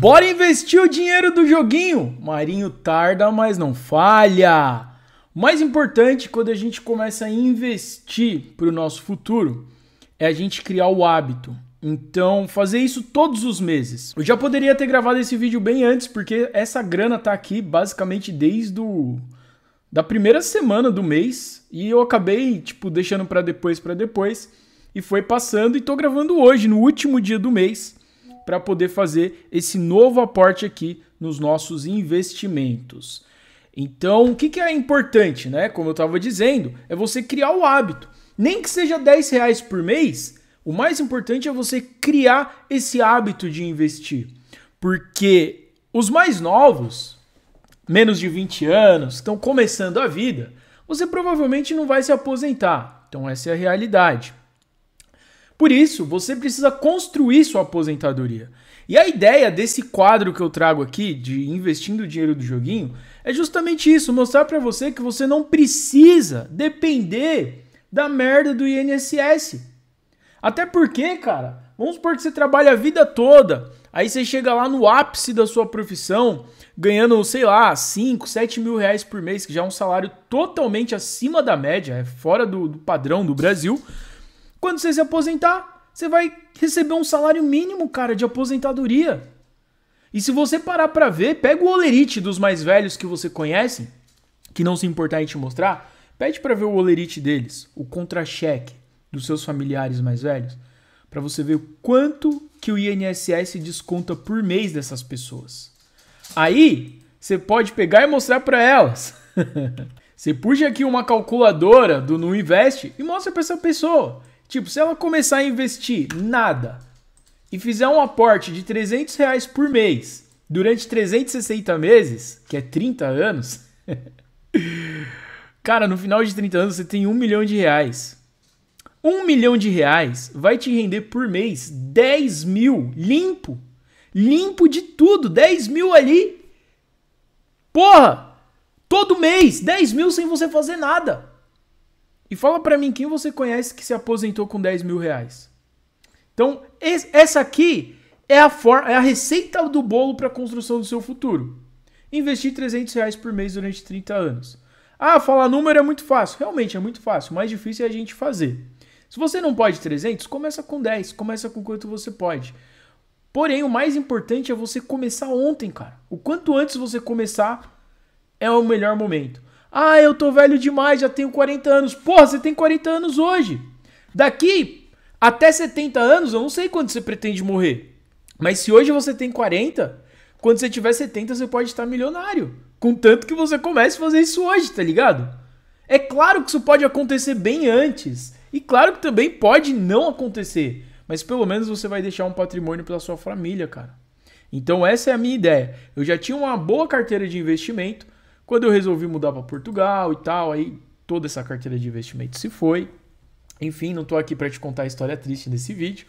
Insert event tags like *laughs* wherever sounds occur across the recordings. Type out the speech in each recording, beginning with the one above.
Bora investir o dinheiro do joguinho! Marinho tarda, mas não falha! O mais importante quando a gente começa a investir para o nosso futuro é a gente criar o hábito. Então, fazer isso todos os meses. Eu já poderia ter gravado esse vídeo bem antes, porque essa grana tá aqui basicamente desde o da primeira semana do mês e eu acabei tipo deixando para depois para depois e foi passando e tô gravando hoje no último dia do mês para poder fazer esse novo aporte aqui nos nossos investimentos. Então, o que, que é importante, né? Como eu estava dizendo, é você criar o hábito. Nem que seja 10 reais por mês, o mais importante é você criar esse hábito de investir. Porque os mais novos, menos de 20 anos, estão começando a vida, você provavelmente não vai se aposentar. Então, essa é a realidade. Por isso, você precisa construir sua aposentadoria. E a ideia desse quadro que eu trago aqui, de investindo o dinheiro do joguinho, é justamente isso: mostrar para você que você não precisa depender da merda do INSS. Até porque, cara, vamos supor que você trabalha a vida toda, aí você chega lá no ápice da sua profissão, ganhando, sei lá, 5, 7 mil reais por mês, que já é um salário totalmente acima da média, é fora do, do padrão do Brasil. Quando você se aposentar, você vai receber um salário mínimo, cara, de aposentadoria. E se você parar para ver, pega o olerite dos mais velhos que você conhece, que não se importar em te mostrar, pede para ver o olerite deles, o contra-cheque dos seus familiares mais velhos, para você ver quanto que o INSS desconta por mês dessas pessoas. Aí, você pode pegar e mostrar para elas. *laughs* você puxa aqui uma calculadora do Nu Invest e mostra para essa pessoa. Tipo, se ela começar a investir nada e fizer um aporte de 300 reais por mês durante 360 meses, que é 30 anos, *laughs* cara, no final de 30 anos você tem um milhão de reais. Um milhão de reais vai te render por mês 10 mil limpo. Limpo de tudo, 10 mil ali. Porra! Todo mês, 10 mil sem você fazer nada. E fala para mim quem você conhece que se aposentou com 10 mil reais. Então, essa aqui é a, forma, é a receita do bolo para a construção do seu futuro. Investir 300 reais por mês durante 30 anos. Ah, falar número é muito fácil. Realmente é muito fácil. O mais difícil é a gente fazer. Se você não pode 300, começa com 10. Começa com quanto você pode. Porém, o mais importante é você começar ontem, cara. O quanto antes você começar é o melhor momento. Ah, eu tô velho demais, já tenho 40 anos. Porra, você tem 40 anos hoje. Daqui até 70 anos, eu não sei quando você pretende morrer. Mas se hoje você tem 40, quando você tiver 70, você pode estar milionário. Contanto que você comece a fazer isso hoje, tá ligado? É claro que isso pode acontecer bem antes. E claro que também pode não acontecer. Mas pelo menos você vai deixar um patrimônio para sua família, cara. Então essa é a minha ideia. Eu já tinha uma boa carteira de investimento quando eu resolvi mudar para Portugal e tal, aí toda essa carteira de investimento se foi. Enfim, não estou aqui para te contar a história triste desse vídeo.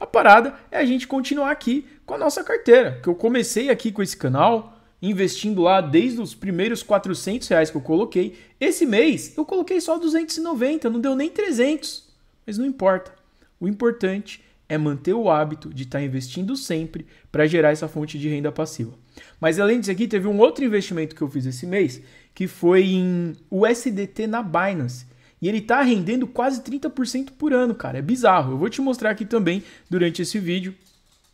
A parada é a gente continuar aqui com a nossa carteira, que eu comecei aqui com esse canal, investindo lá desde os primeiros 400 reais que eu coloquei. Esse mês eu coloquei só 290, não deu nem 300, mas não importa. O importante é manter o hábito de estar tá investindo sempre para gerar essa fonte de renda passiva. Mas além disso aqui, teve um outro investimento que eu fiz esse mês, que foi em USDT na Binance. E ele está rendendo quase 30% por ano, cara. É bizarro. Eu vou te mostrar aqui também durante esse vídeo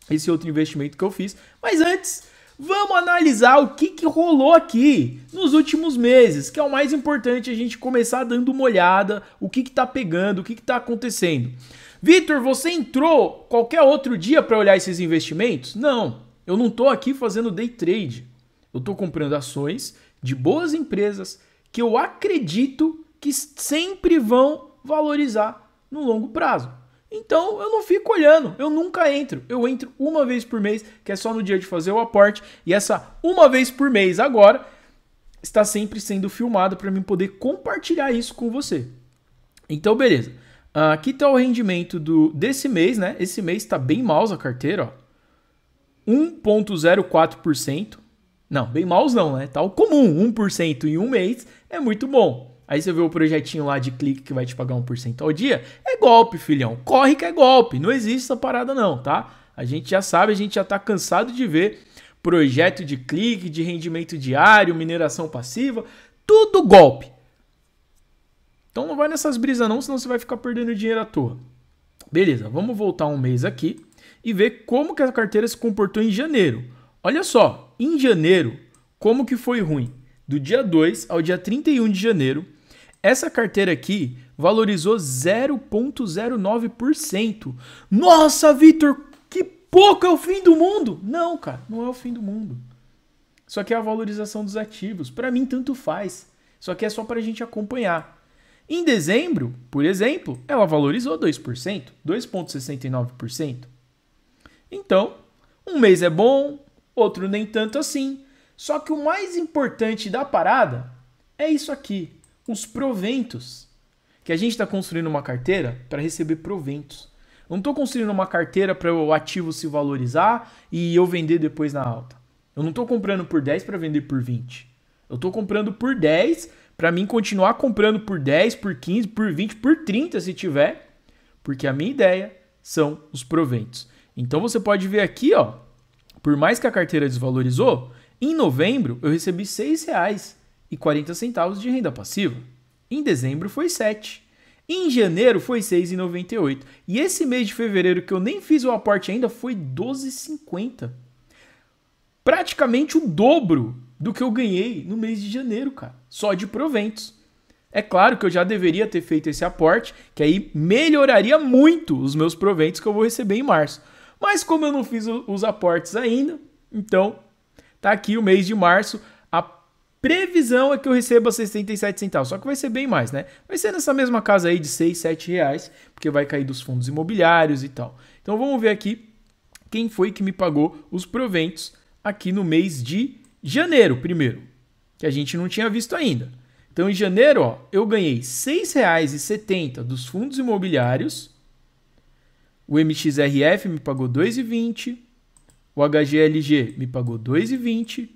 esse outro investimento que eu fiz. Mas antes, vamos analisar o que, que rolou aqui nos últimos meses, que é o mais importante a gente começar dando uma olhada, o que está pegando, o que está acontecendo. Vitor, você entrou qualquer outro dia para olhar esses investimentos? Não. Eu não estou aqui fazendo day trade. Eu estou comprando ações de boas empresas que eu acredito que sempre vão valorizar no longo prazo. Então eu não fico olhando, eu nunca entro. Eu entro uma vez por mês, que é só no dia de fazer o aporte, e essa uma vez por mês agora está sempre sendo filmada para mim poder compartilhar isso com você. Então beleza. Aqui ah, está o rendimento do desse mês, né? Esse mês está bem mal a carteira, ó. 1,04%. Não, bem maus não, né? Tal tá comum, 1% em um mês é muito bom. Aí você vê o projetinho lá de clique que vai te pagar 1% ao dia. É golpe, filhão. Corre que é golpe. Não existe essa parada não, tá? A gente já sabe, a gente já tá cansado de ver projeto de clique, de rendimento diário, mineração passiva, tudo golpe. Então não vai nessas brisas não, senão você vai ficar perdendo dinheiro à toa. Beleza, vamos voltar um mês aqui e ver como que a carteira se comportou em janeiro. Olha só, em janeiro, como que foi ruim? Do dia 2 ao dia 31 de janeiro, essa carteira aqui valorizou 0,09%. Nossa, Vitor, que pouco é o fim do mundo! Não, cara, não é o fim do mundo. Só que é a valorização dos ativos. Para mim, tanto faz. Só que é só para a gente acompanhar. Em dezembro, por exemplo, ela valorizou 2%, 2,69%. Então, um mês é bom, outro nem tanto assim. Só que o mais importante da parada é isso aqui: os proventos. Que a gente está construindo uma carteira para receber proventos. Eu não estou construindo uma carteira para o ativo se valorizar e eu vender depois na alta. Eu não estou comprando por 10 para vender por 20. Eu estou comprando por 10 para mim continuar comprando por 10, por 15, por 20, por 30 se tiver, porque a minha ideia são os proventos. Então você pode ver aqui, ó, por mais que a carteira desvalorizou, em novembro eu recebi R$ 6,40 de renda passiva. Em dezembro foi 7. Em janeiro foi 6,98. E esse mês de fevereiro que eu nem fiz o aporte ainda foi 12,50. Praticamente o dobro do que eu ganhei no mês de janeiro, cara, só de proventos. É claro que eu já deveria ter feito esse aporte, que aí melhoraria muito os meus proventos que eu vou receber em março. Mas como eu não fiz os aportes ainda, então tá aqui o mês de março. A previsão é que eu receba 67 centavos, só que vai ser bem mais, né? Vai ser nessa mesma casa aí de 6, 7 reais, porque vai cair dos fundos imobiliários e tal. Então vamos ver aqui quem foi que me pagou os proventos aqui no mês de janeiro primeiro, que a gente não tinha visto ainda. Então, em janeiro, ó, eu ganhei R$ 6,70 dos fundos imobiliários o MXRF me pagou 2,20. O HGLG me pagou 2,20.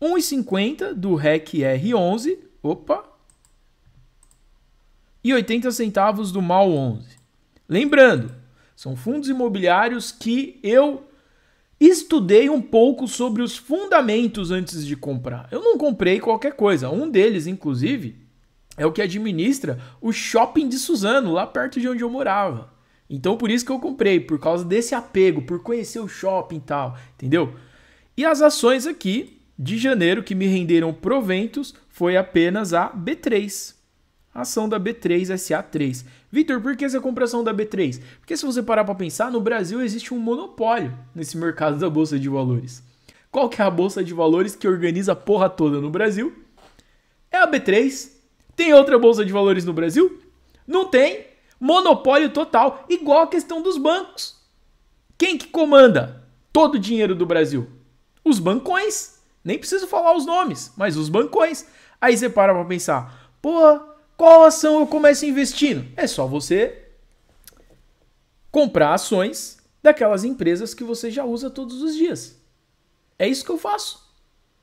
1,50 do REC R11. Opa! E 80 centavos do MAL 11. Lembrando, são fundos imobiliários que eu estudei um pouco sobre os fundamentos antes de comprar. Eu não comprei qualquer coisa. Um deles, inclusive, é o que administra o shopping de Suzano, lá perto de onde eu morava. Então por isso que eu comprei, por causa desse apego, por conhecer o shopping e tal, entendeu? E as ações aqui de janeiro que me renderam proventos foi apenas a B3. ação da B3 SA3. Vitor, por que essa compração da B3? Porque se você parar para pensar, no Brasil existe um monopólio nesse mercado da bolsa de valores. Qual que é a bolsa de valores que organiza a porra toda no Brasil? É a B3. Tem outra bolsa de valores no Brasil? Não tem. Monopólio total, igual a questão dos bancos. Quem que comanda todo o dinheiro do Brasil? Os bancões. Nem preciso falar os nomes, mas os bancões. Aí você para pra pensar, pô, qual ação eu começo investindo? É só você comprar ações daquelas empresas que você já usa todos os dias. É isso que eu faço.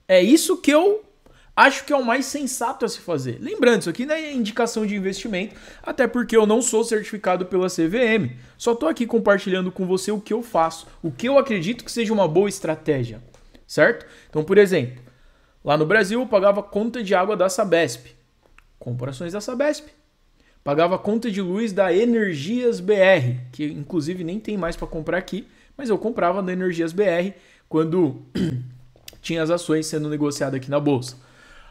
É isso que eu acho que é o mais sensato a se fazer. Lembrando, isso aqui não é indicação de investimento, até porque eu não sou certificado pela CVM. Só estou aqui compartilhando com você o que eu faço, o que eu acredito que seja uma boa estratégia, certo? Então, por exemplo, lá no Brasil eu pagava conta de água da Sabesp, comparações da Sabesp, pagava conta de luz da Energias BR, que inclusive nem tem mais para comprar aqui, mas eu comprava na Energias BR quando *clears throat* tinha as ações sendo negociadas aqui na bolsa.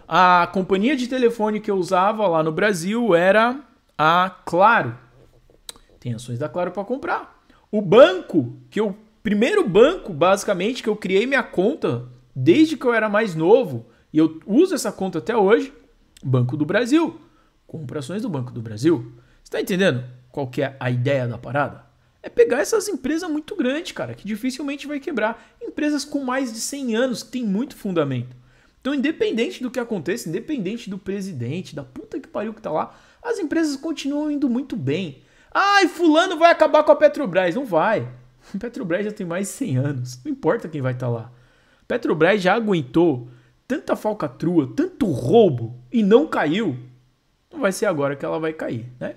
A companhia de telefone que eu usava lá no Brasil era a Claro. Tem ações da Claro para comprar. O banco que eu primeiro banco basicamente que eu criei minha conta desde que eu era mais novo e eu uso essa conta até hoje, Banco do Brasil. Compra ações do Banco do Brasil. Está entendendo? Qual que é a ideia da parada? É pegar essas empresas muito grandes, cara, que dificilmente vai quebrar. Empresas com mais de 100 anos que tem muito fundamento. Então, independente do que aconteça, independente do presidente, da puta que pariu que tá lá, as empresas continuam indo muito bem. Ai, fulano vai acabar com a Petrobras. Não vai. A *laughs* Petrobras já tem mais de 100 anos. Não importa quem vai estar tá lá. A Petrobras já aguentou tanta falcatrua, tanto roubo e não caiu. Não vai ser agora que ela vai cair, né?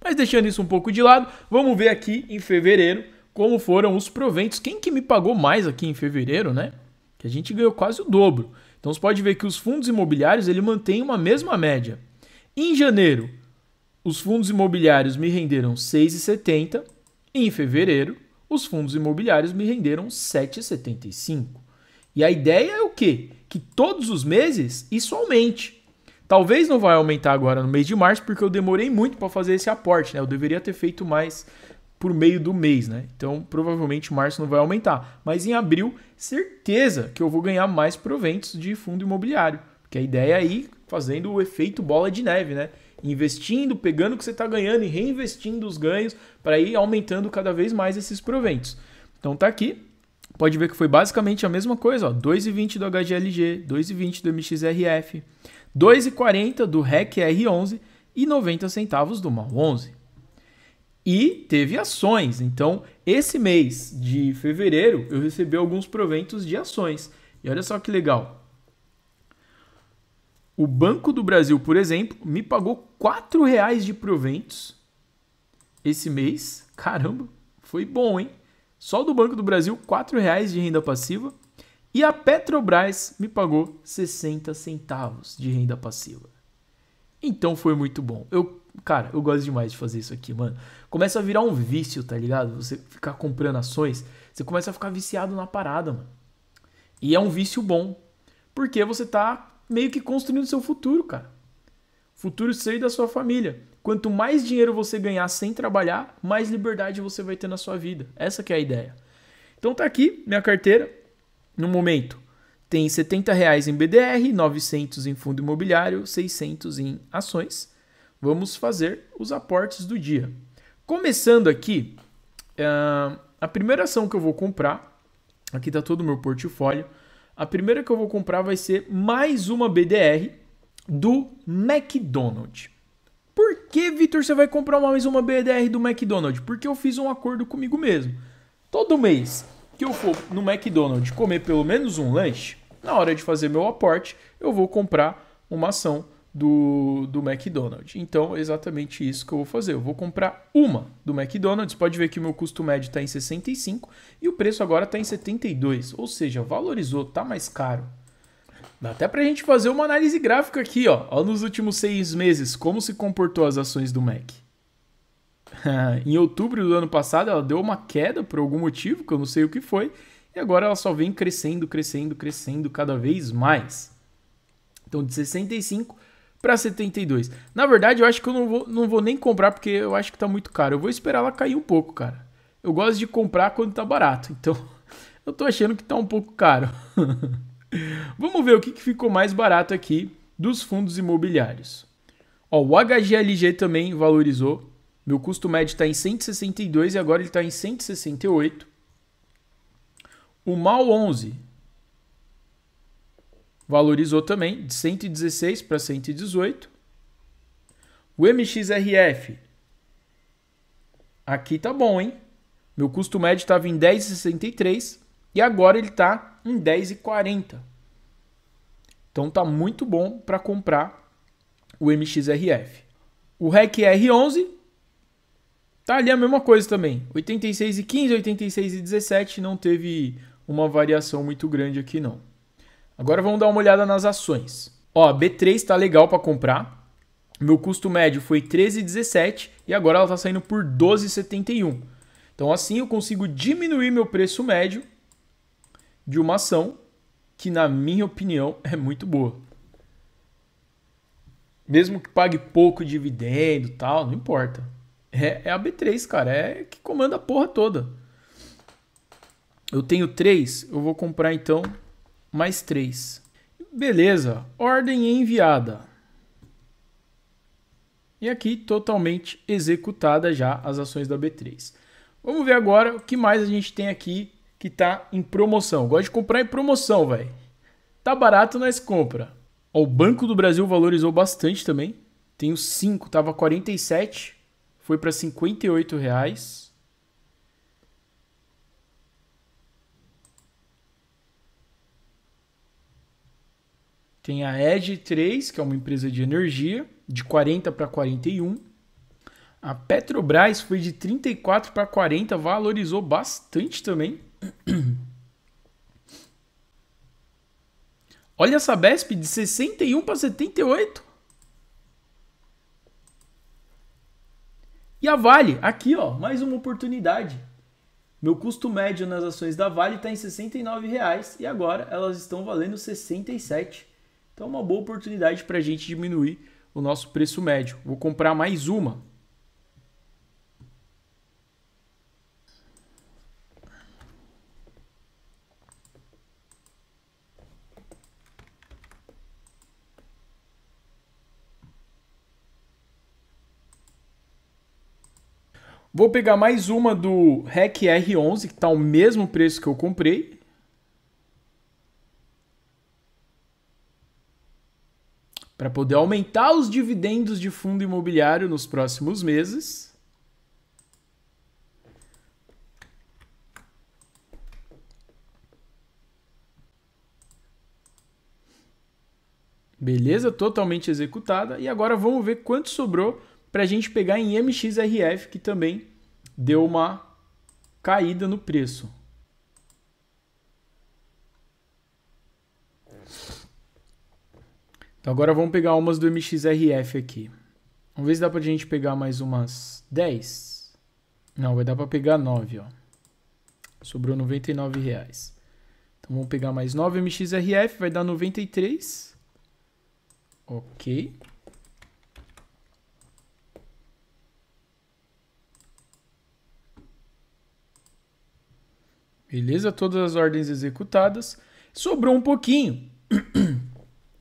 Mas deixando isso um pouco de lado, vamos ver aqui em fevereiro como foram os proventos. Quem que me pagou mais aqui em fevereiro, né? Que a gente ganhou quase o dobro. Então você pode ver que os fundos imobiliários ele mantém uma mesma média. Em janeiro, os fundos imobiliários me renderam 6,70. Em fevereiro, os fundos imobiliários me renderam 7,75. E a ideia é o quê? Que todos os meses isso aumente. Talvez não vai aumentar agora no mês de março, porque eu demorei muito para fazer esse aporte, né? Eu deveria ter feito mais por meio do mês, né? Então, provavelmente março não vai aumentar, mas em abril, certeza que eu vou ganhar mais proventos de fundo imobiliário, porque a ideia é ir fazendo o efeito bola de neve, né? Investindo, pegando o que você está ganhando e reinvestindo os ganhos para ir aumentando cada vez mais esses proventos. Então tá aqui, pode ver que foi basicamente a mesma coisa, ó, 2,20 do HGLG, 2,20 do MXRF, 2,40 do REC R11 e 90 centavos do MAL11 e teve ações. Então, esse mês de fevereiro, eu recebi alguns proventos de ações. E olha só que legal. O Banco do Brasil, por exemplo, me pagou R$ reais de proventos esse mês. Caramba, foi bom, hein? Só do Banco do Brasil, R$ reais de renda passiva. E a Petrobras me pagou 60 centavos de renda passiva. Então foi muito bom. Eu Cara, eu gosto demais de fazer isso aqui, mano. Começa a virar um vício, tá ligado? Você ficar comprando ações, você começa a ficar viciado na parada, mano. E é um vício bom. Porque você tá meio que construindo seu futuro, cara. Futuro seu e da sua família. Quanto mais dinheiro você ganhar sem trabalhar, mais liberdade você vai ter na sua vida. Essa que é a ideia. Então tá aqui minha carteira. No momento, tem 70 reais em BDR, 900 em fundo imobiliário, 600 em ações vamos fazer os aportes do dia. Começando aqui, ah, a primeira ação que eu vou comprar, aqui está todo o meu portfólio, a primeira que eu vou comprar vai ser mais uma BDR do McDonald's. Por que, Vitor, você vai comprar mais uma BDR do McDonald's? Porque eu fiz um acordo comigo mesmo. Todo mês que eu for no McDonald's comer pelo menos um lanche, na hora de fazer meu aporte, eu vou comprar uma ação do, do McDonald's. Então é exatamente isso que eu vou fazer. Eu vou comprar uma do McDonald's. Pode ver que o meu custo médio está em 65 e o preço agora está em 72. Ou seja, valorizou, está mais caro. Dá até para a gente fazer uma análise gráfica aqui, ó. ó. Nos últimos seis meses, como se comportou as ações do Mac? *laughs* em outubro do ano passado, ela deu uma queda por algum motivo, que eu não sei o que foi, e agora ela só vem crescendo, crescendo, crescendo cada vez mais. Então, de 65 para 72. Na verdade, eu acho que eu não vou, não vou nem comprar porque eu acho que tá muito caro. Eu vou esperar ela cair um pouco, cara. Eu gosto de comprar quando tá barato, então *laughs* eu tô achando que tá um pouco caro. *laughs* Vamos ver o que, que ficou mais barato aqui dos fundos imobiliários. Ó, o HGLG também valorizou. Meu custo médio está em 162 e agora ele está em 168. O MAL 11 valorizou também de 116 para 118. O MXRF, aqui tá bom, hein? Meu custo médio estava em 10,63 e agora ele está em 10,40. Então tá muito bom para comprar o MXRF. O REC R11 tá ali a mesma coisa também, 86,15, 86,17, não teve uma variação muito grande aqui não. Agora vamos dar uma olhada nas ações. Ó, a B3 está legal para comprar. Meu custo médio foi 13,17 e agora ela está saindo por 12,71. Então assim eu consigo diminuir meu preço médio de uma ação que na minha opinião *laughs* é muito boa. Mesmo que pague pouco dividendo, tal, não importa. É, é a B3, cara, é que comanda a porra toda. Eu tenho três, eu vou comprar então mais 3. Beleza, ordem enviada. E aqui totalmente executada já as ações da B3. Vamos ver agora o que mais a gente tem aqui que tá em promoção. Gosto de comprar em promoção, velho. Tá barato, nós compra. Ó, o Banco do Brasil valorizou bastante também. Tenho 5, tava 47, foi para 58 reais. Tem a Edge 3, que é uma empresa de energia, de 40 para 41. A Petrobras foi de 34 para 40, valorizou bastante também. *clears throat* Olha essa Besp de 61 para 78. E a Vale, aqui ó, mais uma oportunidade. Meu custo médio nas ações da Vale está em R$ 69,00 e agora elas estão valendo R$ 67. Então, é uma boa oportunidade para a gente diminuir o nosso preço médio. Vou comprar mais uma. Vou pegar mais uma do REC R11, que está o mesmo preço que eu comprei. para poder aumentar os dividendos de fundo imobiliário nos próximos meses. Beleza, totalmente executada. E agora vamos ver quanto sobrou para a gente pegar em MXRF, que também deu uma caída no preço. Então agora vamos pegar umas do MXRF aqui. Vamos ver se dá pra gente pegar mais umas 10. Não, vai dar pra pegar 9, ó. Sobrou 99 reais. Então vamos pegar mais 9 MXRF, vai dar 93. Ok. Beleza, todas as ordens executadas. Sobrou um pouquinho. *clears throat*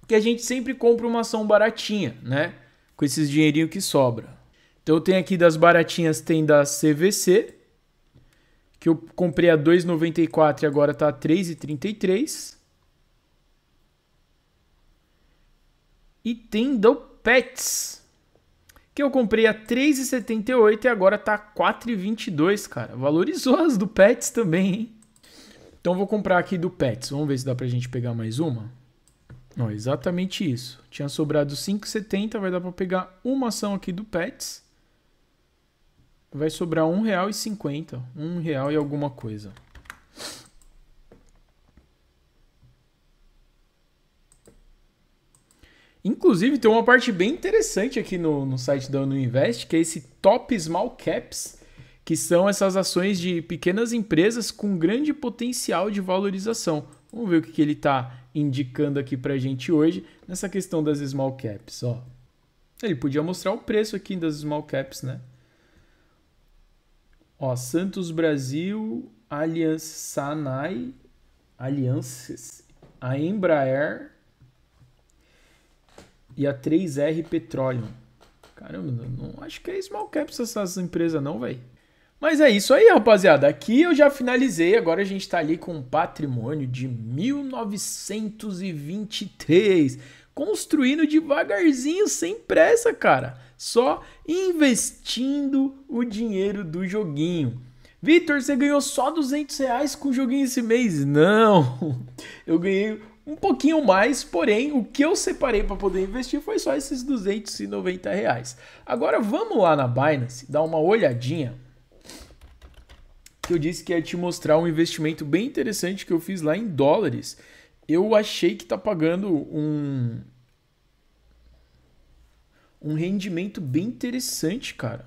porque a gente sempre compra uma ação baratinha, né? Com esses dinheirinho que sobra. Então eu tenho aqui das baratinhas, tem da CVC, que eu comprei a 2,94 e agora tá a 3,33. E tem do Pets, que eu comprei a 3,78 e agora tá 4,22, cara. Valorizou as do Pets também, hein? Então vou comprar aqui do Pets. Vamos ver se dá pra gente pegar mais uma não exatamente isso. Tinha sobrado 5,70, vai dar para pegar uma ação aqui do Pets. Vai sobrar R$ 1,50, R$ 1,00 e alguma coisa. Inclusive, tem uma parte bem interessante aqui no, no site da Uninvest, que é esse Top Small Caps, que são essas ações de pequenas empresas com grande potencial de valorização. Vamos ver o que, que ele está indicando aqui para a gente hoje nessa questão das small caps. Ó. Ele podia mostrar o preço aqui das small caps, né? Ó, Santos Brasil, Allianz Sanai, Alianças, a Embraer e a 3R Petroleum. Caramba, não acho que é small caps essas empresas não, velho. Mas é isso aí, rapaziada. Aqui eu já finalizei. Agora a gente está ali com um patrimônio de 1923. Construindo devagarzinho, sem pressa, cara. Só investindo o dinheiro do joguinho. Vitor, você ganhou só 200 reais com o joguinho esse mês? Não! *laughs* Eu ganhei um pouquinho mais, porém, o que eu separei para poder investir foi só esses 290 reais. Agora vamos lá na Binance, dar uma olhadinha que eu disse que ia é te mostrar um investimento bem interessante que eu fiz lá em dólares. Eu achei que está pagando um um rendimento bem interessante, cara.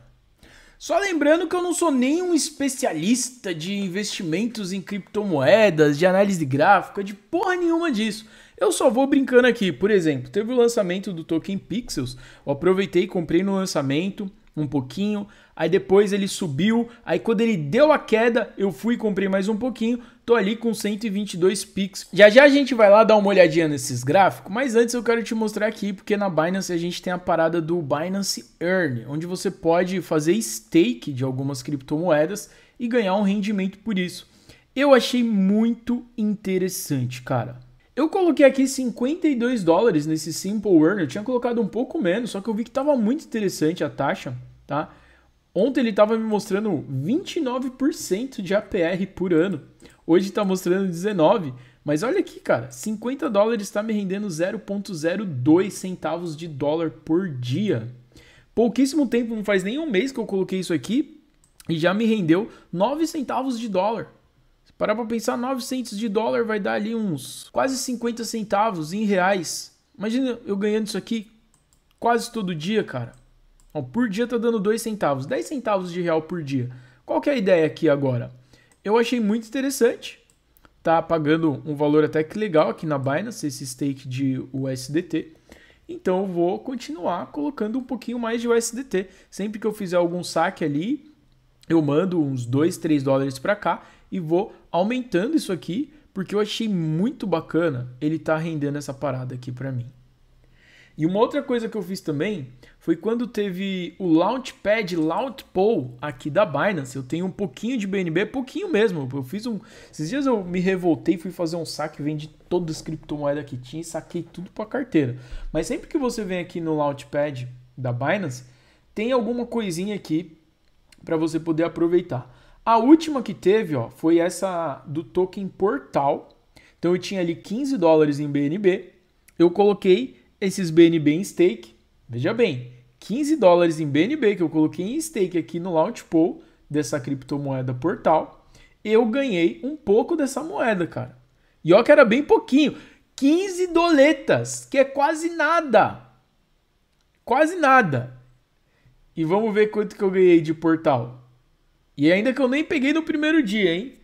Só lembrando que eu não sou nenhum especialista de investimentos em criptomoedas, de análise gráfica, de porra nenhuma disso. Eu só vou brincando aqui. Por exemplo, teve o lançamento do token Pixels. Eu aproveitei, comprei no lançamento um pouquinho, aí depois ele subiu, aí quando ele deu a queda, eu fui comprei mais um pouquinho, tô ali com 122 pics. Já já a gente vai lá dar uma olhadinha nesses gráficos, mas antes eu quero te mostrar aqui, porque na Binance a gente tem a parada do Binance Earn, onde você pode fazer stake de algumas criptomoedas e ganhar um rendimento por isso. Eu achei muito interessante, cara. Eu coloquei aqui 52 dólares nesse Simple Earn, eu tinha colocado um pouco menos, só que eu vi que estava muito interessante a taxa, tá? Ontem ele estava me mostrando 29% de APR por ano, hoje está mostrando 19%, mas olha aqui, cara, 50 dólares está me rendendo 0,02 centavos de dólar por dia. Pouquíssimo tempo, não faz nem um mês que eu coloquei isso aqui e já me rendeu 9 centavos de dólar. Parar pra pensar, 900 de dólar vai dar ali uns quase 50 centavos em reais. Imagina eu ganhando isso aqui quase todo dia, cara. Ó, por dia tá dando 2 centavos, 10 centavos de real por dia. Qual que é a ideia aqui agora? Eu achei muito interessante. Tá pagando um valor até que legal aqui na Binance, esse stake de USDT. Então eu vou continuar colocando um pouquinho mais de USDT. Sempre que eu fizer algum saque ali, eu mando uns 2, 3 dólares para cá e vou aumentando isso aqui, porque eu achei muito bacana ele tá rendendo essa parada aqui para mim. E uma outra coisa que eu fiz também foi quando teve o Launchpad Launchpool aqui da Binance. Eu tenho um pouquinho de BNB, pouquinho mesmo. Eu fiz um. Esses dias eu me revoltei, fui fazer um saque, vendi todas as criptomoedas que tinha e saquei tudo para carteira. Mas sempre que você vem aqui no Launchpad da Binance, tem alguma coisinha aqui para você poder aproveitar. A última que teve ó, foi essa do token Portal. Então eu tinha ali 15 dólares em BNB. Eu coloquei esses BNB em stake. Veja bem, 15 dólares em BNB que eu coloquei em stake aqui no Pool dessa criptomoeda Portal. Eu ganhei um pouco dessa moeda, cara. E ó que era bem pouquinho. 15 doletas, que é quase nada. Quase nada. E vamos ver quanto que eu ganhei de portal. E ainda que eu nem peguei no primeiro dia, hein?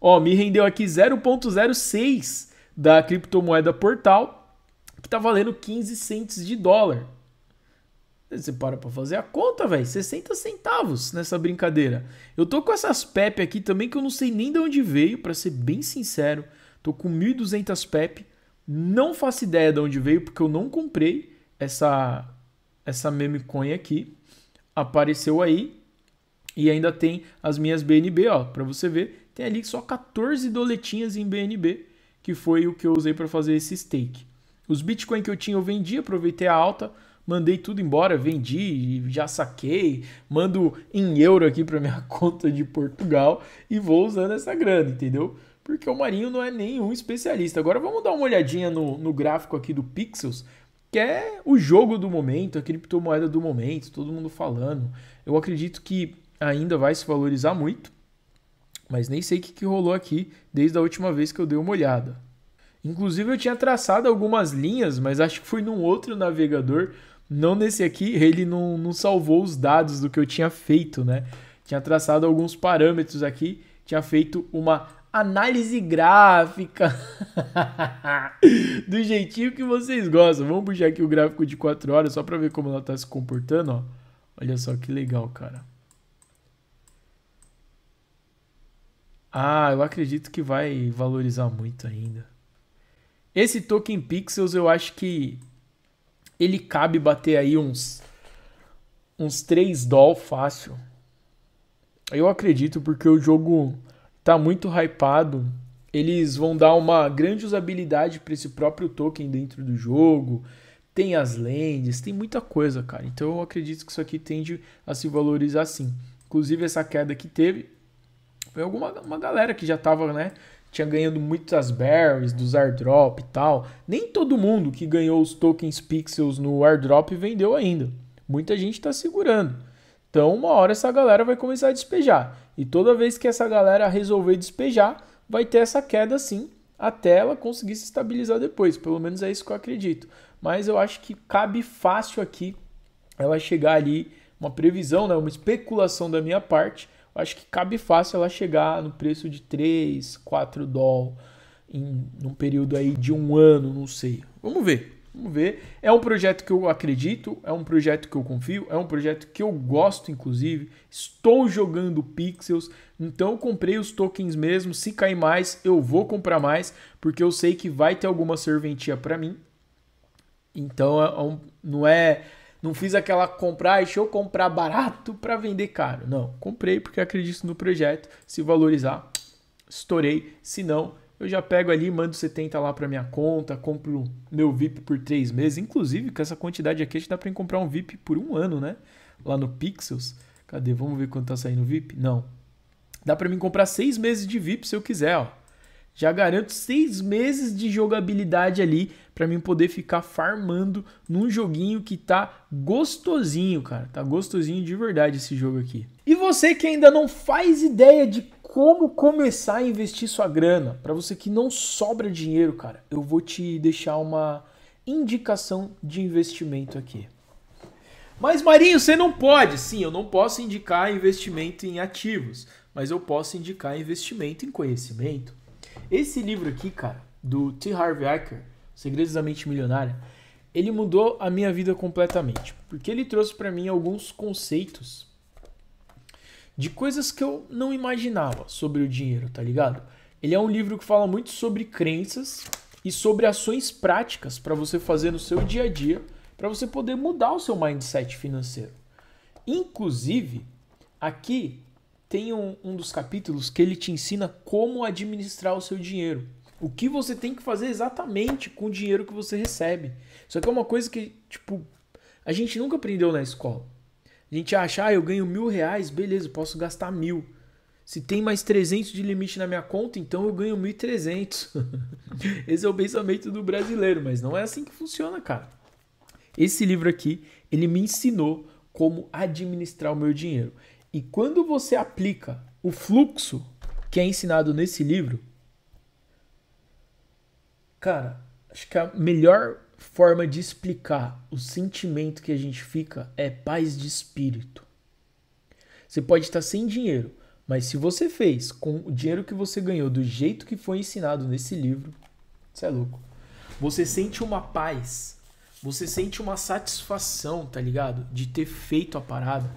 Ó, me rendeu aqui 0.06 da criptomoeda Portal, que tá valendo 15 cents de dólar. Você para pra fazer a conta, velho. 60 centavos nessa brincadeira. Eu tô com essas PEP aqui também que eu não sei nem de onde veio, para ser bem sincero. Tô com 1.200 PEP. Não faço ideia de onde veio, porque eu não comprei essa, essa meme coin aqui. Apareceu aí. E ainda tem as minhas BNB, ó, para você ver, tem ali só 14 doletinhas em BNB, que foi o que eu usei para fazer esse stake. Os Bitcoin que eu tinha eu vendi, aproveitei a alta, mandei tudo embora, vendi, já saquei, mando em euro aqui para minha *laughs* conta de Portugal e vou usando essa grana, entendeu? Porque o Marinho não é nenhum especialista. Agora vamos dar uma olhadinha no, no gráfico aqui do Pixels, que é o jogo do momento, a criptomoeda do momento, todo mundo falando. Eu acredito que ainda vai se valorizar muito, mas nem sei o que, que rolou aqui desde a última vez que eu dei uma olhada. Inclusive eu tinha traçado algumas linhas, mas acho que foi num outro navegador, não nesse aqui, ele não, não salvou os dados do que eu tinha feito, né? Tinha traçado alguns parâmetros aqui, tinha feito uma análise gráfica *laughs* do jeitinho que vocês gostam. Vamos puxar aqui o gráfico de 4 horas só para ver como ela está se comportando, ó. Olha só que legal, cara. Ah, eu acredito que vai valorizar muito ainda. Esse token Pixels eu acho que ele cabe bater aí uns uns 3 doll fácil. Eu acredito porque o jogo tá muito hypado. Eles vão dar uma grande usabilidade para esse próprio token dentro do jogo. Tem as lends, tem muita coisa, cara. Então eu acredito que isso aqui tende a se valorizar sim. Inclusive essa queda que teve foi alguma uma galera que já tava, né? Tinha ganhado muitas berries dos airdrop e tal. Nem todo mundo que ganhou os tokens pixels no airdrop vendeu ainda. Muita gente está segurando. Então, uma hora essa galera vai começar a despejar. E toda vez que essa galera resolver despejar, vai ter essa queda sim, até ela conseguir se estabilizar depois. Pelo menos é isso que eu acredito. Mas eu acho que cabe fácil aqui ela chegar ali, uma previsão, né, uma especulação da minha parte, acho que cabe fácil ela chegar no preço de 3, 4 dólares em um período aí de um ano, não sei. Vamos ver. Vamos ver. É um projeto que eu acredito, é um projeto que eu confio, é um projeto que eu gosto, inclusive. Estou jogando Pixels, então comprei os tokens mesmo. Se cair mais, eu vou comprar mais, porque eu sei que vai ter alguma serventia para mim. Então, é não é não fiz aquela comprar, deixa eu comprar barato para vender caro. Não, comprei porque acredito no projeto. Se valorizar, estourei. Se não, eu já pego ali, mando 70 lá para minha conta, compro meu VIP por três meses. Inclusive, com essa quantidade aqui, a gente dá para comprar um VIP por um ano, né? Lá no Pixels. Cadê? Vamos ver quanto tá saindo o VIP? Não. Dá para mim comprar seis meses de VIP se eu quiser, ó. Já garanto seis meses de jogabilidade ali para mim poder ficar farmando num joguinho que tá gostosinho, cara. Tá gostosinho de verdade esse jogo aqui. E você que ainda não faz ideia de como começar a investir sua grana, para você que não sobra dinheiro, cara, eu vou te deixar uma indicação de investimento aqui. Mas Marinho, você não pode. Sim, eu não posso indicar investimento em ativos, mas eu posso indicar investimento em conhecimento. Esse livro aqui, cara, do T. Harv Eker, Segredos da Mente Milionária, ele mudou a minha vida completamente, porque ele trouxe para mim alguns conceitos de coisas que eu não imaginava sobre o dinheiro, tá ligado? Ele é um livro que fala muito sobre crenças e sobre ações práticas para você fazer no seu dia a dia, para você poder mudar o seu mindset financeiro. Inclusive, aqui tem um, um dos capítulos que ele te ensina como administrar o seu dinheiro o que você tem que fazer exatamente com o dinheiro que você recebe. Só que é uma coisa que, tipo, a gente nunca aprendeu na escola. A gente acha, ah, eu ganho mil reais, beleza, eu posso gastar mil. Se tem mais 300 de limite na minha conta, então eu ganho 1.300. *laughs* Esse é o pensamento do brasileiro, mas não é assim que funciona, cara. Esse livro aqui, ele me ensinou como administrar o meu dinheiro. E quando você aplica o fluxo que é ensinado nesse livro, Cara, acho que a melhor forma de explicar o sentimento que a gente fica é paz de espírito. Você pode estar sem dinheiro, mas se você fez com o dinheiro que você ganhou do jeito que foi ensinado nesse livro, você é louco. Você sente uma paz, você sente uma satisfação, tá ligado? De ter feito a parada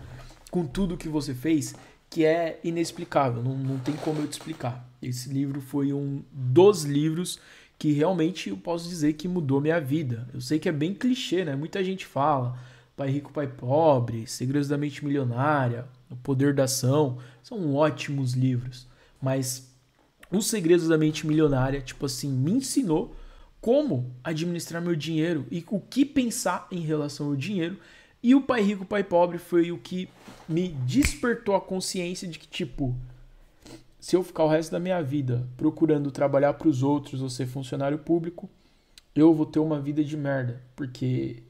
com tudo que você fez, que é inexplicável, não, não tem como eu te explicar. Esse livro foi um dos livros que realmente eu posso dizer que mudou minha vida. Eu sei que é bem clichê, né? Muita gente fala Pai Rico, Pai Pobre, Segredos da Mente Milionária, O Poder da Ação, são ótimos livros, mas Os Segredos da Mente Milionária, tipo assim, me ensinou como administrar meu dinheiro e o que pensar em relação ao dinheiro. E o Pai Rico, Pai Pobre foi o que me despertou a consciência de que, tipo, se eu ficar o resto da minha vida procurando trabalhar para os outros ou ser funcionário público, eu vou ter uma vida de merda, porque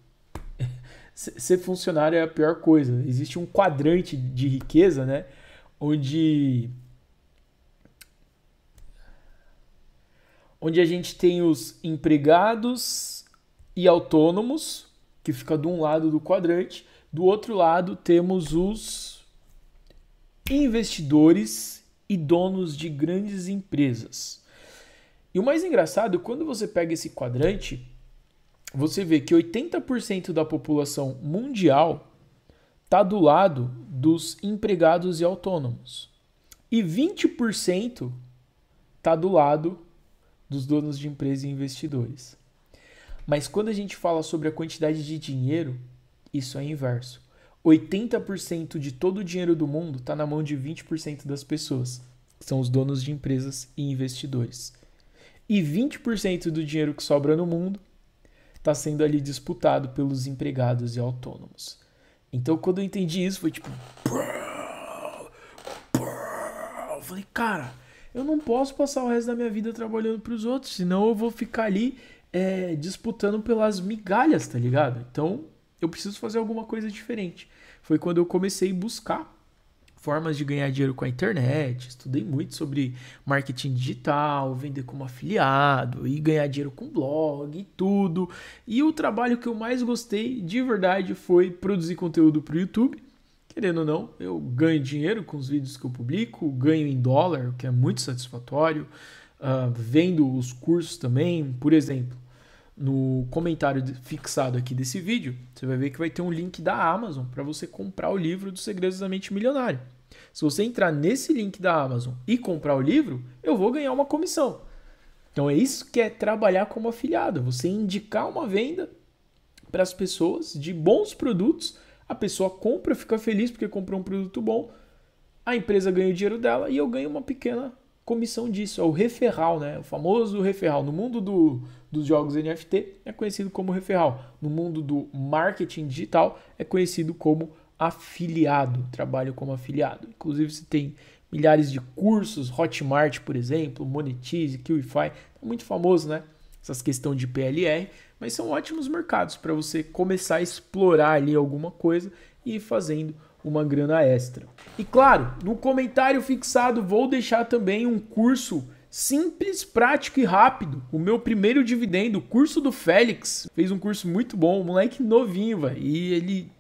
*laughs* ser funcionário é a pior coisa. Existe um quadrante de riqueza, né, onde onde a gente tem os empregados e autônomos, que fica de um lado do quadrante, do outro lado temos os investidores e donos de grandes empresas. E o mais engraçado, quando você pega esse quadrante, você vê que 80% da população mundial está do lado dos empregados e autônomos. E 20% está do lado dos donos de empresas e investidores. Mas quando a gente fala sobre a quantidade de dinheiro, isso é inverso. 80% de todo o dinheiro do mundo está na mão de 20% das pessoas, que são os donos de empresas e investidores. E 20% do dinheiro que sobra no mundo está sendo ali disputado pelos empregados e autônomos. Então, quando eu entendi isso, foi tipo. Eu falei, cara, eu não posso passar o resto da minha vida trabalhando para os outros, senão eu vou ficar ali é, disputando pelas migalhas, tá ligado? Então, eu preciso fazer alguma coisa diferente. Foi quando eu comecei a buscar formas de ganhar dinheiro com a internet, estudei muito sobre marketing digital, vender como afiliado e ganhar dinheiro com blog e tudo. E o trabalho que eu mais gostei de verdade foi produzir conteúdo para o YouTube. Querendo ou não, eu ganho dinheiro com os vídeos que eu publico, ganho em dólar, o que é muito satisfatório, uh, vendo os cursos também, por exemplo no comentário fixado aqui desse vídeo, você vai ver que vai ter um link da Amazon para você comprar o livro dos Segredos da Mente Milionária. Se você entrar nesse link da Amazon e comprar o livro, eu vou ganhar uma comissão. Então é isso que é trabalhar como afiliado, é você indicar uma venda para as pessoas de bons produtos, a pessoa compra, fica feliz porque comprou um produto bom, a empresa ganha o dinheiro dela e eu ganho uma pequena comissão disso, é o referral, né? O famoso referral. No mundo do, dos jogos NFT é conhecido como referral. No mundo do marketing digital é conhecido como afiliado. Trabalho como afiliado. Inclusive, você tem milhares de cursos, Hotmart, por exemplo, Monetize, QIFI, tá muito famoso, né? Essas questões de PLR, mas são ótimos mercados para você começar a explorar ali alguma coisa e ir fazendo uma grana extra. E claro, no comentário fixado vou deixar também um curso simples, prático e rápido. O meu primeiro dividendo, o curso do Félix, fez um curso muito bom, um moleque novinho, véio, e ele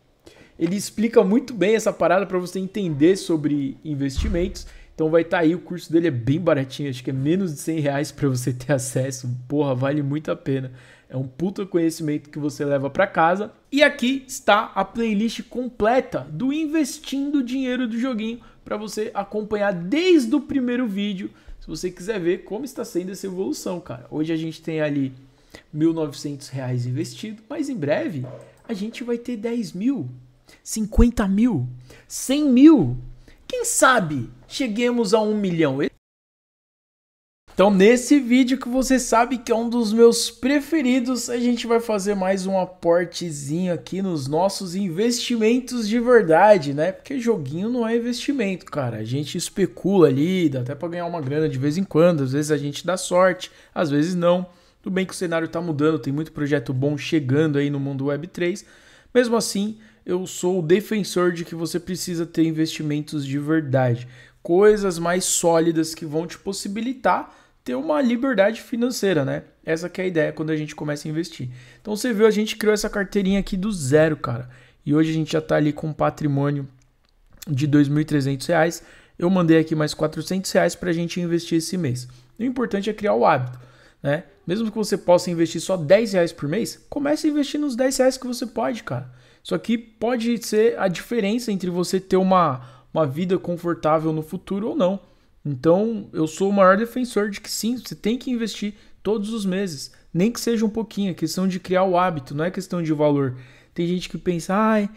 ele explica muito bem essa parada para você entender sobre investimentos. Então vai estar tá aí, o curso dele é bem baratinho, acho que é menos de 100 reais para você ter acesso. Porra, vale muito a pena. É um puta conhecimento que você leva para casa e aqui está a playlist completa do Investindo Dinheiro do Joguinho para você acompanhar desde o primeiro vídeo, se você quiser ver como está sendo essa evolução, cara. Hoje a gente tem ali R$ 1.900 investido, mas em breve a gente vai ter 10 mil, 50 mil, 100 mil. Quem sabe cheguemos a um milhão. Então, nesse vídeo que você sabe que é um dos meus preferidos, a gente vai fazer mais um aportezinho aqui nos nossos investimentos de verdade, né? Porque joguinho não é investimento, cara. A gente especula ali, dá até para ganhar uma grana de vez em quando, às vezes a gente dá sorte, às vezes não. Tudo bem que o cenário está mudando, tem muito projeto bom chegando aí no mundo Web 3. Mesmo assim, eu sou o defensor de que você precisa ter investimentos de verdade, coisas mais sólidas que vão te possibilitar ter uma liberdade financeira, né? Essa que é a ideia quando a gente começa a investir. Então você viu, a gente criou essa carteirinha aqui do zero, cara. E hoje a gente já tá ali com um patrimônio de R$ 2.300. Eu mandei aqui mais R$ 400 reais para a gente investir esse mês. O importante é criar o hábito, né? Mesmo que você possa investir só 10 reais por mês, comece a investir nos R$ reais que você pode, cara. Isso aqui pode ser a diferença entre você ter uma, uma vida confortável no futuro ou não. Então, eu sou o maior defensor de que sim, você tem que investir todos os meses, nem que seja um pouquinho, é questão de criar o hábito, não é questão de valor. Tem gente que pensa, ai,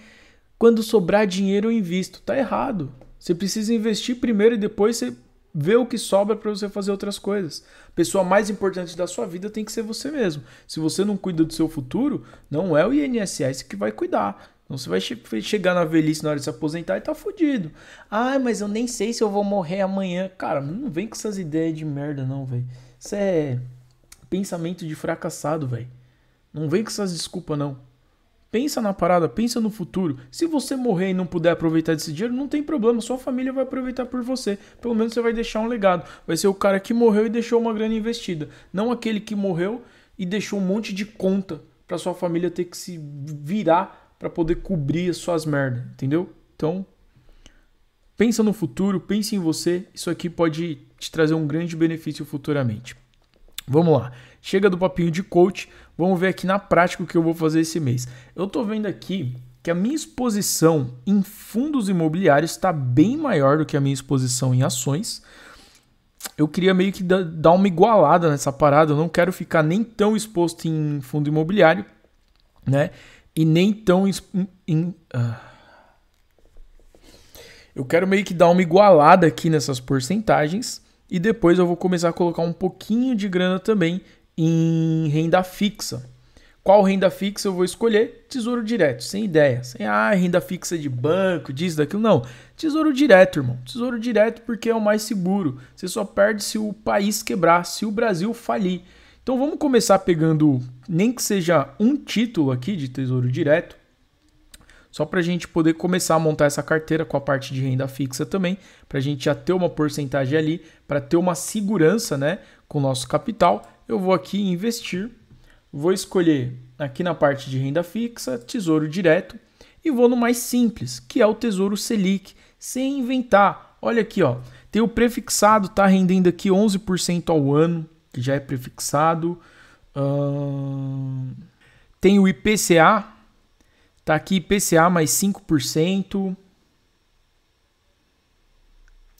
quando sobrar dinheiro eu invisto. Tá errado. Você precisa investir primeiro e depois você vê o que sobra para você fazer outras coisas. A pessoa mais importante da sua vida tem que ser você mesmo. Se você não cuida do seu futuro, não é o INSS que vai cuidar. Então você vai chegar na velhice na hora de se aposentar e tá fudido. Ah, mas eu nem sei se eu vou morrer amanhã. Cara, não vem com essas ideias de merda, não, velho. Isso é pensamento de fracassado, velho. Não vem com essas desculpas, não. Pensa na parada, pensa no futuro. Se você morrer e não puder aproveitar desse dinheiro, não tem problema, sua família vai aproveitar por você. Pelo menos você vai deixar um legado. Vai ser o cara que morreu e deixou uma grana investida, não aquele que morreu e deixou um monte de conta para sua família ter que se virar para poder cobrir as suas merdas, entendeu? Então, pensa no futuro, pense em você, isso aqui pode te trazer um grande benefício futuramente. Vamos lá. Chega do papinho de coach, vamos ver aqui na prática o que eu vou fazer esse mês. Eu tô vendo aqui que a minha exposição em fundos imobiliários está bem maior do que a minha exposição em ações. Eu queria meio que dar uma igualada nessa parada, eu não quero ficar nem tão exposto em fundo imobiliário, né? e nem tão. In... Hum, ah. Eu quero meio que dar uma igualada aqui nessas porcentagens e depois eu vou começar a colocar um pouquinho de grana também em renda fixa. Qual renda fixa eu vou escolher? Tesouro direto, sem ideia. Sem ah, renda fixa de banco, disso, daquilo. Não. Tesouro direto, irmão. Tesouro direto porque é o mais seguro. Você só perde se o país quebrar, se o Brasil falir. Então vamos começar pegando nem que seja um título aqui de tesouro direto, só para a gente poder começar a montar essa carteira com a parte de renda fixa também, para a gente já ter uma porcentagem ali, para ter uma segurança né, com o nosso capital. Eu vou aqui em investir, vou escolher aqui na parte de renda fixa, tesouro direto, e vou no mais simples, que é o tesouro Selic, sem inventar. Olha aqui, ó, tem o prefixado, está rendendo aqui 11% ao ano, que já é prefixado tem o IPCA. Tá aqui IPCA mais 5%.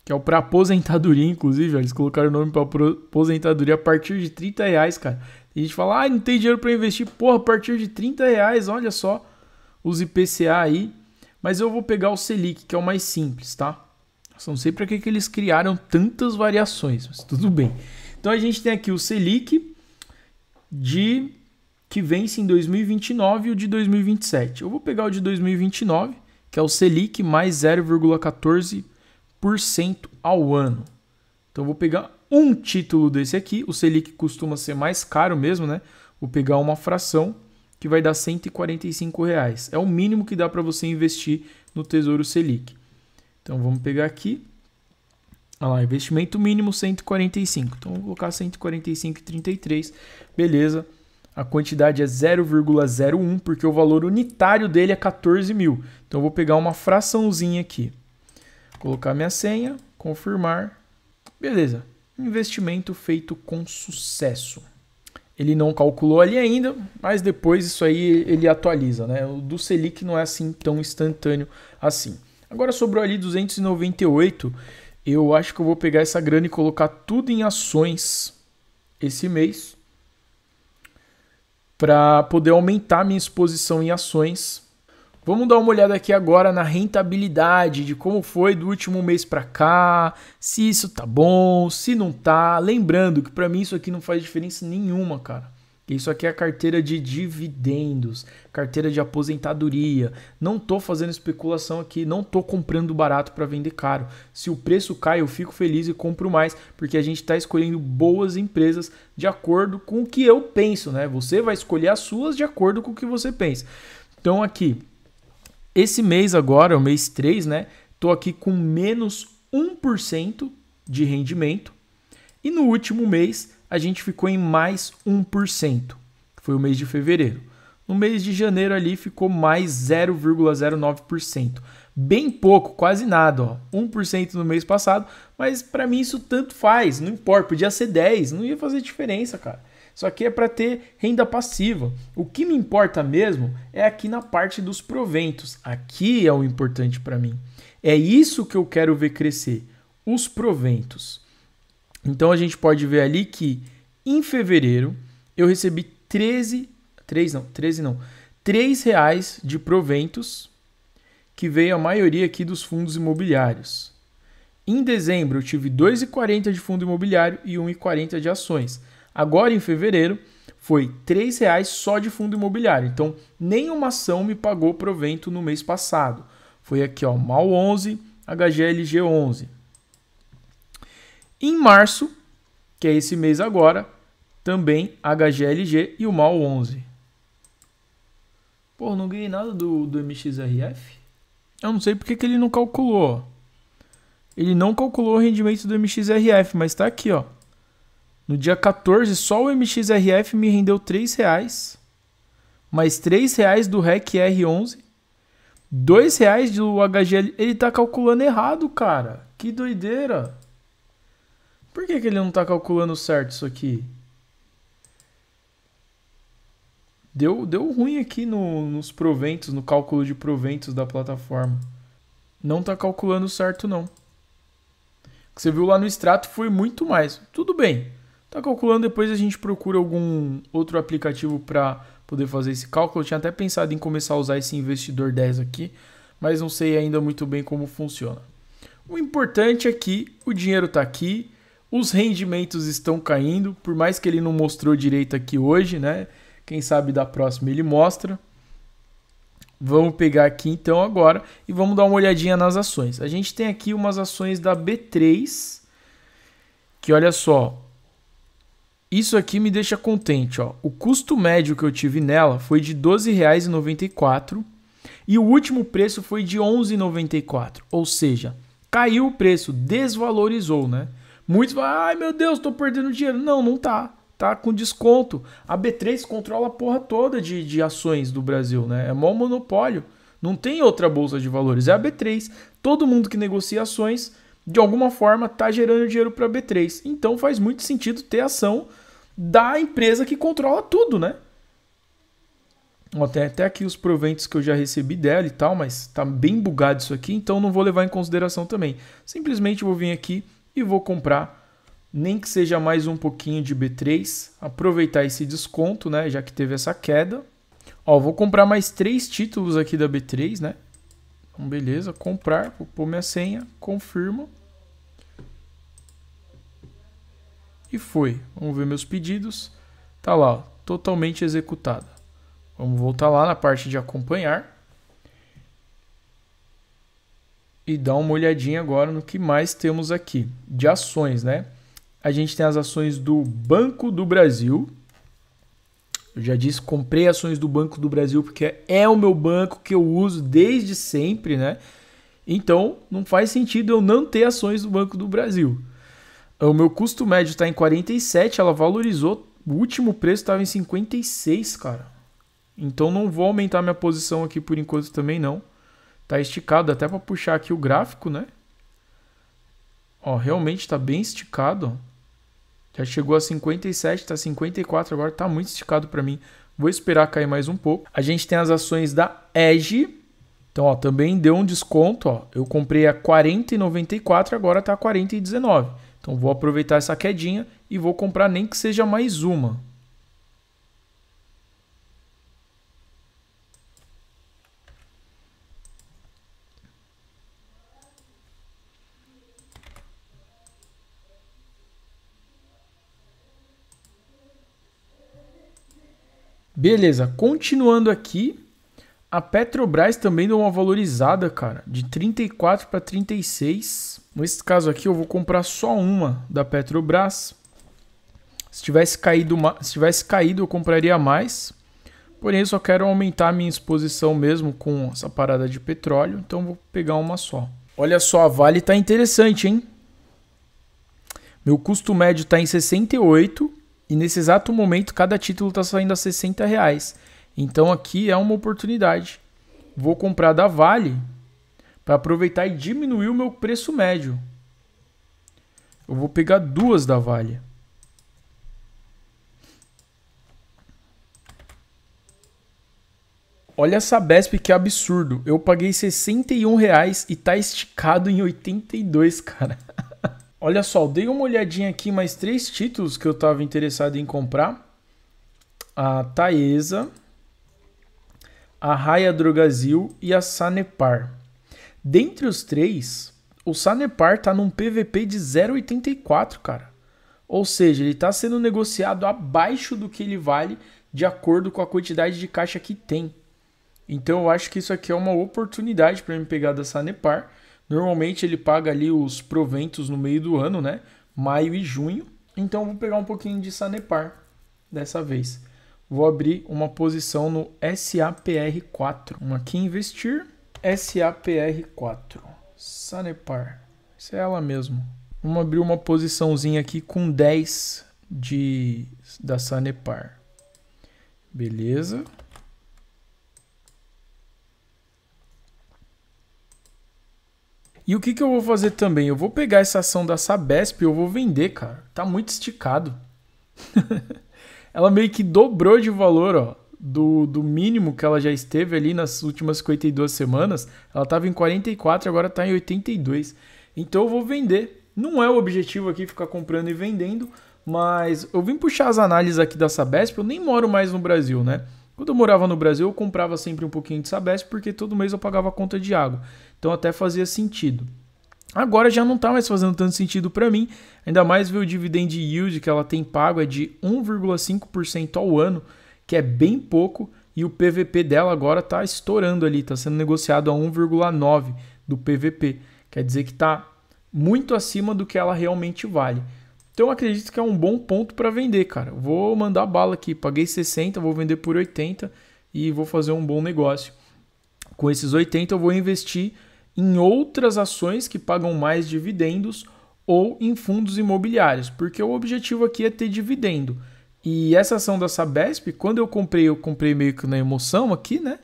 Que é o para aposentadoria, inclusive. Eles colocaram o nome para aposentadoria a partir de 30 reais, cara. Tem gente fala, ah, não tem dinheiro para investir. Porra, a partir de 30 reais, olha só os IPCA aí. Mas eu vou pegar o Selic, que é o mais simples, tá? Não sei para que, que eles criaram tantas variações, mas tudo bem. Então a gente tem aqui o Selic, de que vence em 2029 e o de 2027. Eu vou pegar o de 2029, que é o Selic mais 0,14% ao ano. Então vou pegar um título desse aqui, o Selic costuma ser mais caro mesmo, né? Vou pegar uma fração que vai dar 145 reais. É o mínimo que dá para você investir no Tesouro Selic. Então vamos pegar aqui Olha lá, investimento mínimo 145. Então vou colocar 145,33. Beleza. A quantidade é 0,01, porque o valor unitário dele é 14 mil. Então vou pegar uma fraçãozinha aqui. Colocar minha senha, confirmar. Beleza. Investimento feito com sucesso. Ele não calculou ali ainda, mas depois isso aí ele atualiza, né? O do Selic não é assim tão instantâneo assim. Agora sobrou ali 298 eu acho que eu vou pegar essa grana e colocar tudo em ações esse mês para poder aumentar minha exposição em ações. Vamos dar uma olhada aqui agora na rentabilidade de como foi do último mês para cá, se isso tá bom, se não tá. Lembrando que para mim isso aqui não faz diferença nenhuma, cara. Isso aqui é a carteira de dividendos, carteira de aposentadoria. Não estou fazendo especulação aqui, não estou comprando barato para vender caro. Se o preço cai, eu fico feliz e compro mais, porque a gente está escolhendo boas empresas de acordo com o que eu penso, né? Você vai escolher as suas de acordo com o que você pensa. Então aqui, esse mês agora, o mês 3, né? Estou aqui com menos 1% de rendimento. E no último mês a gente ficou em mais 1%, foi o mês de fevereiro. No mês de janeiro ali ficou mais 0,09%. Bem pouco, quase nada, ó. 1% no mês passado, mas para mim isso tanto faz, não importa, podia ser 10, não ia fazer diferença, cara. Isso aqui é para ter renda passiva. O que me importa mesmo é aqui na parte dos proventos. Aqui é o importante para mim. É isso que eu quero ver crescer, os proventos. Então a gente pode ver ali que em fevereiro eu recebi 13, 3 não, 13 não, 3 reais de proventos que veio a maioria aqui dos fundos imobiliários. Em dezembro eu tive 2,40 de fundo imobiliário e 1,40 de ações. Agora em fevereiro foi R$ reais só de fundo imobiliário. Então, nenhuma ação me pagou provento no mês passado. Foi aqui, ó, MAL 11, HGLG 11. Em março, que é esse mês agora, também HGLG e o MAL 11. Pô, não ganhei nada do, do MXRF? Eu não sei porque que ele não calculou. Ele não calculou o rendimento do MXRF, mas está aqui, ó. No dia 14, só o MXRF me rendeu R$ reais, mais R$ reais do REC R11, R$ reais do HGL. Ele tá calculando errado, cara. Que doideira. Por que, que ele não está calculando certo isso aqui? Deu, deu ruim aqui no, nos proventos, no cálculo de proventos da plataforma. Não está calculando certo, não. O que você viu lá no extrato foi muito mais. Tudo bem. Está calculando, depois a gente procura algum outro aplicativo para poder fazer esse cálculo. Eu tinha até pensado em começar a usar esse investidor 10 aqui, mas não sei ainda muito bem como funciona. O importante é que o dinheiro está aqui, os rendimentos estão caindo, por mais que ele não mostrou direito aqui hoje, né? Quem sabe da próxima ele mostra. Vamos pegar aqui então agora e vamos dar uma olhadinha nas ações. A gente tem aqui umas ações da B3, que olha só, isso aqui me deixa contente, ó. O custo médio que eu tive nela foi de R$12,94 e o último preço foi de R$11,94. ou seja, caiu o preço, desvalorizou, né? Muitos falam, ai meu Deus, tô perdendo dinheiro. Não, não tá. Tá com desconto. A B3 controla a porra toda de, de ações do Brasil, né? É mó monopólio. Não tem outra bolsa de valores. É a B3. Todo mundo que negocia ações, de alguma forma, tá gerando dinheiro para a B3. Então faz muito sentido ter ação da empresa que controla tudo, né? até tem até aqui os proventos que eu já recebi dela e tal, mas tá bem bugado isso aqui, então não vou levar em consideração também. Simplesmente vou vir aqui e vou comprar, nem que seja mais um pouquinho de B3, aproveitar esse desconto, né, já que teve essa queda. Ó, vou comprar mais três títulos aqui da B3, né? Então, beleza, comprar, vou pôr minha senha, confirmo. E foi. Vamos ver meus pedidos. Tá lá, ó, totalmente executada. Vamos voltar lá na parte de acompanhar. e dar uma olhadinha agora no que mais temos aqui de ações, né? A gente tem as ações do Banco do Brasil. Eu já disse, comprei ações do Banco do Brasil porque é o meu banco que eu uso desde sempre, né? Então, não faz sentido eu não ter ações do Banco do Brasil. O meu custo médio está em 47, ela valorizou, o último preço estava em 56, cara. Então não vou aumentar minha posição aqui por enquanto também não. Tá esticado, até para puxar aqui o gráfico, né? Ó, realmente está bem esticado. Já chegou a 57, está 54 agora, está muito esticado para mim. Vou esperar cair mais um pouco. A gente tem as ações da Edge. Então, ó, também deu um desconto, ó. Eu comprei a 40,94, agora está 40,19. Então, vou aproveitar essa quedinha e vou comprar nem que seja mais uma. Beleza, continuando aqui, a Petrobras também deu uma valorizada, cara, de 34 para 36. Nesse caso aqui eu vou comprar só uma da Petrobras. Se tivesse caído, se tivesse caído eu compraria mais. Porém, eu só quero aumentar a minha exposição mesmo com essa parada de petróleo, então vou pegar uma só. Olha só, a Vale tá interessante, hein? Meu custo médio tá em 68 e nesse exato momento, cada título está saindo a 60 reais. Então aqui é uma oportunidade. Vou comprar da Vale para aproveitar e diminuir o meu preço médio. Eu vou pegar duas da Vale. Olha essa Besp que absurdo. Eu paguei R$ reais e tá esticado em 82, cara. *laughs* Olha só, dei uma olhadinha aqui mais três títulos que eu estava interessado em comprar. A Taesa, a Raia Drogazil e a Sanepar. Dentre os três, o Sanepar tá num PVP de 0,84, cara. Ou seja, ele está sendo negociado abaixo do que ele vale de acordo com a quantidade de caixa que tem. Então eu acho que isso aqui é uma oportunidade para me pegar da Sanepar Normalmente ele paga ali os proventos no meio do ano, né? Maio e junho. Então vou pegar um pouquinho de Sanepar dessa vez. Vou abrir uma posição no SAPR4. Uma aqui investir. SAPR4. Sanepar. Isso é ela mesmo. Vamos abrir uma posiçãozinha aqui com 10 de da Sanepar. Beleza. E o que, que eu vou fazer também? Eu vou pegar essa ação da Sabesp e eu vou vender, cara. Tá muito esticado. *laughs* ela meio que dobrou de valor, ó. Do, do mínimo que ela já esteve ali nas últimas 52 semanas. Ela tava em 44, agora tá em 82. Então eu vou vender. Não é o objetivo aqui ficar comprando e vendendo, mas eu vim puxar as análises aqui da Sabesp. Eu nem moro mais no Brasil, né? Quando eu morava no Brasil, eu comprava sempre um pouquinho de Sabesp porque todo mês eu pagava a conta de água. Então até fazia sentido. Agora já não está mais fazendo tanto sentido para mim, ainda mais ver o dividend yield que ela tem pago é de 1,5% ao ano, que é bem pouco, e o PVP dela agora está estourando ali, está sendo negociado a 1,9 do PVP. Quer dizer que está muito acima do que ela realmente vale. Então acredito que é um bom ponto para vender, cara. Vou mandar bala aqui, paguei 60, vou vender por 80 e vou fazer um bom negócio. Com esses 80 eu vou investir em outras ações que pagam mais dividendos ou em fundos imobiliários, porque o objetivo aqui é ter dividendo. E essa ação da Sabesp, quando eu comprei, eu comprei meio que na emoção aqui, né?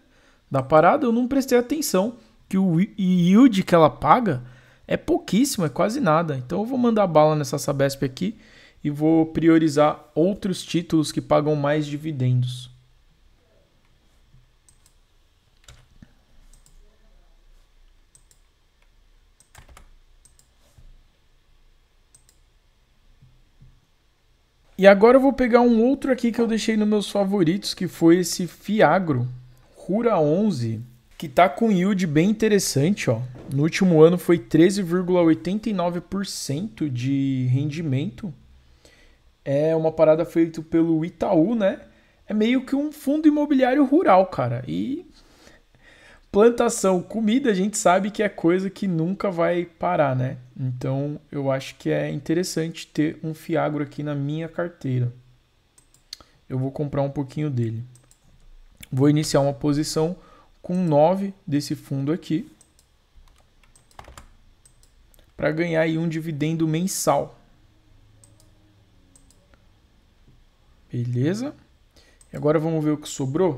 Da parada, eu não prestei atenção que o yield que ela paga é pouquíssimo, é quase nada. Então eu vou mandar bala nessa Sabesp aqui e vou priorizar outros títulos que pagam mais dividendos. E agora eu vou pegar um outro aqui que eu deixei nos meus favoritos, que foi esse Fiagro Rura 11, que tá com yield bem interessante, ó. No último ano foi 13,89% de rendimento. É uma parada feita pelo Itaú, né? É meio que um fundo imobiliário rural, cara. E plantação, comida, a gente sabe que é coisa que nunca vai parar, né? Então eu acho que é interessante ter um Fiagro aqui na minha carteira. Eu vou comprar um pouquinho dele. Vou iniciar uma posição com 9 desse fundo aqui para ganhar aí um dividendo mensal. Beleza? E agora vamos ver o que sobrou.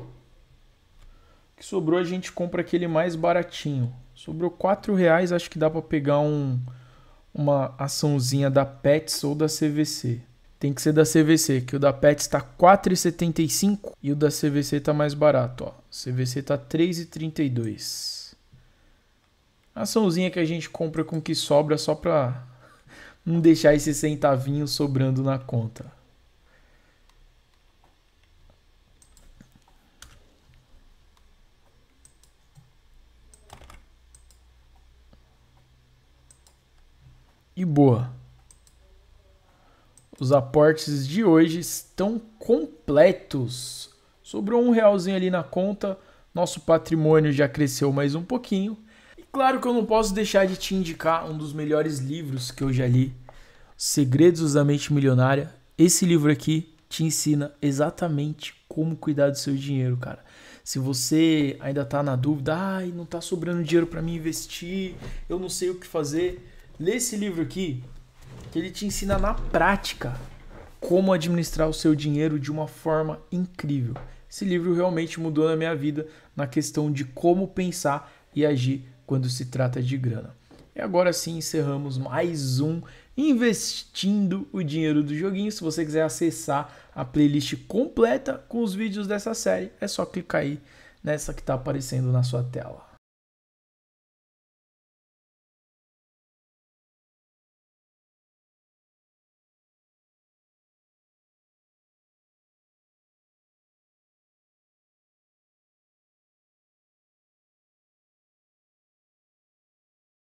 O que sobrou a gente compra aquele mais baratinho. Sobrou R$ reais, acho que dá para pegar um uma açãozinha da Pets ou da CVC. Tem que ser da CVC, que o da Pets está 4,75 e o da CVC está mais barato, ó. CVC está R$ 3,32. Açãozinha que a gente compra com que sobra só para *laughs* não deixar esse centavinho sobrando na conta. e boa. Os aportes de hoje estão completos. Sobrou um realzinho ali na conta, nosso patrimônio já cresceu mais um pouquinho. E claro que eu não posso deixar de te indicar um dos melhores livros que eu já li, Segredos da Mente Milionária. Esse livro aqui te ensina exatamente como cuidar do seu dinheiro, cara. Se você ainda está na dúvida, ai, não está sobrando dinheiro para mim investir, eu não sei o que fazer, Lê esse livro aqui, que ele te ensina na prática como administrar o seu dinheiro de uma forma incrível. Esse livro realmente mudou na minha vida na questão de como pensar e agir quando se trata de grana. E agora sim encerramos mais um Investindo o Dinheiro do Joguinho. Se você quiser acessar a playlist completa com os vídeos dessa série, é só clicar aí nessa que está aparecendo na sua tela.